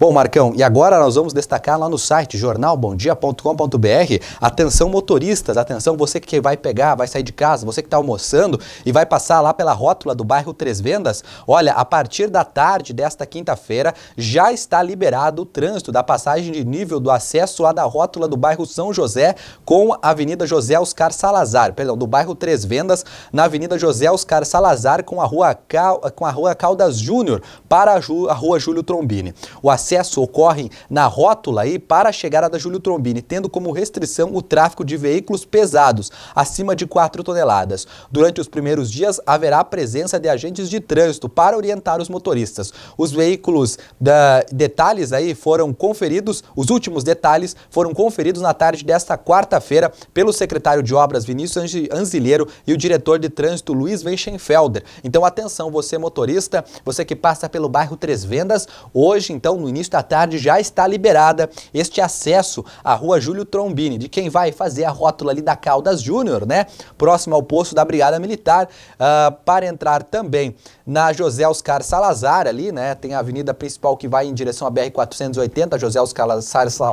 Bom, Marcão, e agora nós vamos destacar lá no site jornalbondia.com.br. Atenção motoristas, atenção você que vai pegar, vai sair de casa, você que está almoçando e vai passar lá pela rótula do bairro Três Vendas. Olha, a partir da tarde desta quinta-feira já está liberado o trânsito da passagem de nível do acesso à da rótula do bairro São José com a Avenida José Oscar Salazar, perdão, do bairro Três Vendas na Avenida José Oscar Salazar com a rua, Cal, com a rua Caldas Júnior para a, Ju, a rua Júlio Trombini. O acesso acesso ocorrem na rótula aí para chegar à da Júlio Trombini, tendo como restrição o tráfego de veículos pesados, acima de 4 toneladas. Durante os primeiros dias, haverá a presença de agentes de trânsito para orientar os motoristas. Os veículos, da, detalhes aí foram conferidos, os últimos detalhes foram conferidos na tarde desta quarta-feira pelo secretário de Obras Vinícius Anzilheiro e o diretor de trânsito Luiz Weichenfelder. Então atenção, você motorista, você que passa pelo bairro Três Vendas, hoje então no início início da tarde já está liberada este acesso à Rua Júlio Trombini, de quem vai fazer a rótula ali da Caldas Júnior, né? Próximo ao posto da Brigada Militar, uh, para entrar também na José Oscar Salazar ali, né? Tem a avenida principal que vai em direção à BR-480, José Oscar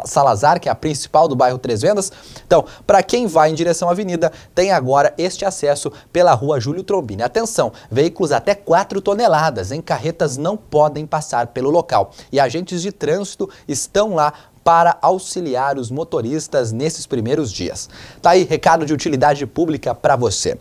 Salazar, que é a principal do bairro Três Vendas. Então, para quem vai em direção à avenida, tem agora este acesso pela Rua Júlio Trombini. Atenção, veículos até 4 toneladas em carretas não podem passar pelo local. E a gente agentes de trânsito estão lá para auxiliar os motoristas nesses primeiros dias. Tá aí recado de utilidade pública para você.